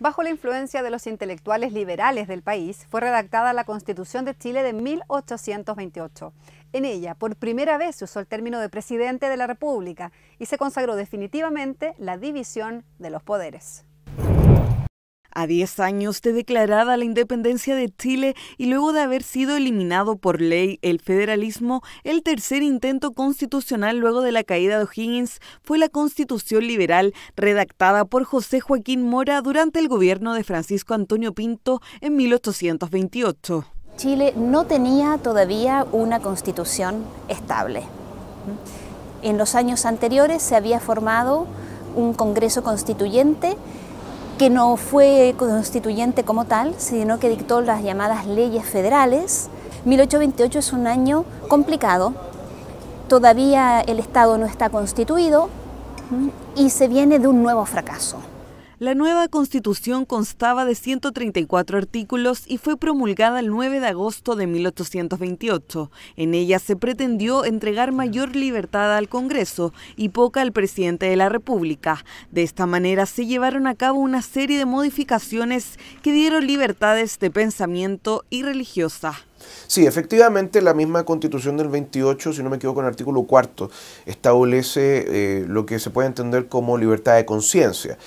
Bajo la influencia de los intelectuales liberales del país, fue redactada la Constitución de Chile de 1828. En ella, por primera vez se usó el término de presidente de la República y se consagró definitivamente la división de los poderes. A 10 años de declarada la independencia de Chile y luego de haber sido eliminado por ley el federalismo, el tercer intento constitucional luego de la caída de O'Higgins fue la Constitución Liberal redactada por José Joaquín Mora durante el gobierno de Francisco Antonio Pinto en 1828. Chile no tenía todavía una constitución estable. En los años anteriores se había formado un Congreso Constituyente que no fue constituyente como tal, sino que dictó las llamadas leyes federales. 1828 es un año complicado, todavía el Estado no está constituido y se viene de un nuevo fracaso. La nueva constitución constaba de 134 artículos y fue promulgada el 9 de agosto de 1828. En ella se pretendió entregar mayor libertad al Congreso y poca al presidente de la República. De esta manera se llevaron a cabo una serie de modificaciones que dieron libertades de pensamiento y religiosa. Sí, efectivamente la misma constitución del 28, si no me equivoco, en el artículo cuarto, establece eh, lo que se puede entender como libertad de conciencia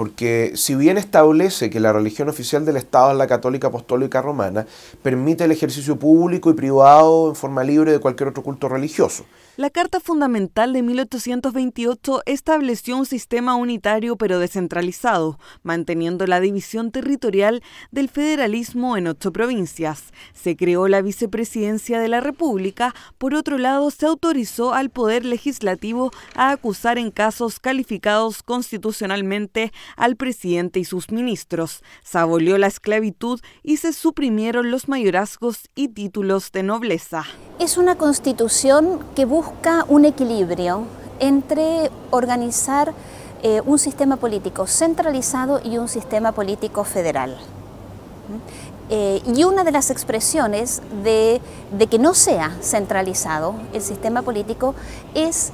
porque si bien establece que la religión oficial del Estado es la católica apostólica romana, permite el ejercicio público y privado en forma libre de cualquier otro culto religioso. La Carta Fundamental de 1828 estableció un sistema unitario pero descentralizado, manteniendo la división territorial del federalismo en ocho provincias. Se creó la Vicepresidencia de la República, por otro lado se autorizó al Poder Legislativo a acusar en casos calificados constitucionalmente al presidente y sus ministros, se abolió la esclavitud y se suprimieron los mayorazgos y títulos de nobleza. Es una constitución que busca un equilibrio entre organizar eh, un sistema político centralizado y un sistema político federal. ¿Mm? Eh, y una de las expresiones de, de, que no sea centralizado el sistema político es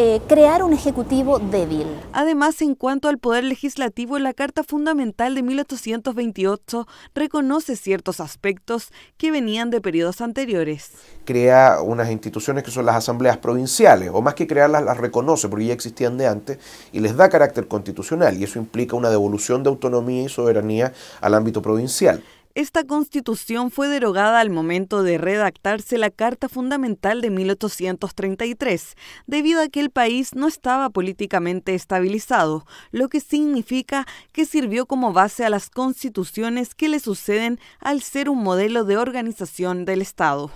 eh, crear un Ejecutivo débil. Además, en cuanto al poder legislativo, la Carta Fundamental de 1828 reconoce ciertos aspectos que venían de periodos anteriores. Crea unas instituciones que son las asambleas provinciales, o más que crearlas, las reconoce porque ya existían de antes y les da carácter constitucional, y eso implica una devolución de autonomía y soberanía al ámbito provincial. Esta constitución fue derogada al momento de redactarse la Carta Fundamental de 1833, debido a que el país no estaba políticamente estabilizado, lo que significa que sirvió como base a las constituciones que le suceden al ser un modelo de organización del Estado.